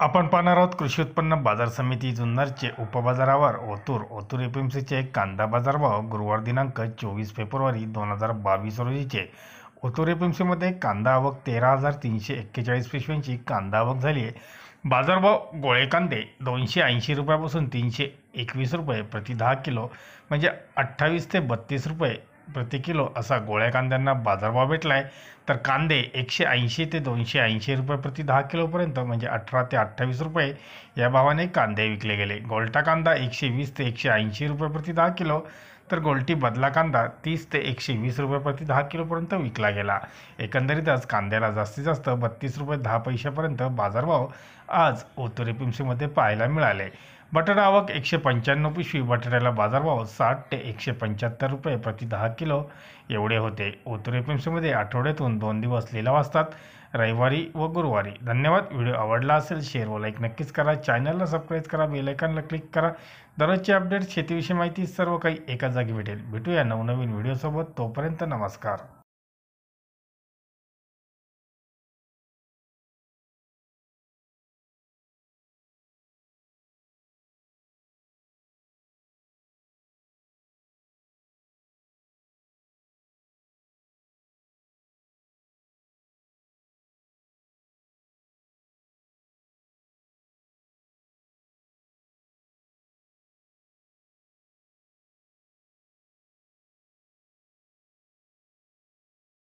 आपण पाहणार आहोत कृषी उत्पन्न बाजार समिती जुन्नरचे उपबाजारावर ओतूर ओतूर एफ एम सीचे कांदा बाजारभाव गुरुवार दिनांक चोवीस फेब्रुवारी दोन हजार बावीस रोजीचे ओतूर एफ एम कांदा आवक तेरा हजार तीनशे एक्केचाळीस पिशव्यांची कांदा आवक झाली आहे बाजारभाव गोळे कांदे दोनशे ऐंशी रुपयापासून तीनशे एकवीस रुपये प्रति दहा किलो म्हणजे अठ्ठावीस ते बत्तीस रुपये प्रति किलो असा गोळ्या कांद्यांना बाजारभाव भेटला आहे तर कांदे एकशे ऐंशी ते दोनशे ऐंशी रुपये प्रति दहा किलोपर्यंत म्हणजे अठरा ते अठ्ठावीस रुपये या भावाने कांदे विकले गेले गोलटा कांदा एकशे वीस ते एकशे ऐंशी रुपये प्रति दहा किलो तर गोलटी बदला कांदा तीस ते एकशे वीस रुपये प्रति दहा किलोपर्यंत विकला गेला एकंदरीतच कांद्याला जास्तीत जास्त बत्तीस रुपये दहा पैशापर्यंत बाजारभाव आज ओतुरे पाहायला मिळाले बटाटा आवक एकशे पंच्याण्णव पिशवी बटाट्याला बाजारभाव साठ ते एकशे पंच्याहत्तर रुपये प्रति दहा किलो एवढे होते उत्तर एफ आठवड्यातून दोन दिवस लिलाव असतात रविवारी व गुरुवारी धन्यवाद व्हिडिओ आवडला असेल शेअर व लाईक नक्कीच करा चॅनलला सबस्क्राईब करा बेलायकॉनला क्लिक करा दररोजचे अपडेट शेतीविषयी माहिती सर्व काही एका जागी भेटेल भेटूया नवनवीन व्हिडिओसोबत तोपर्यंत नमस्कार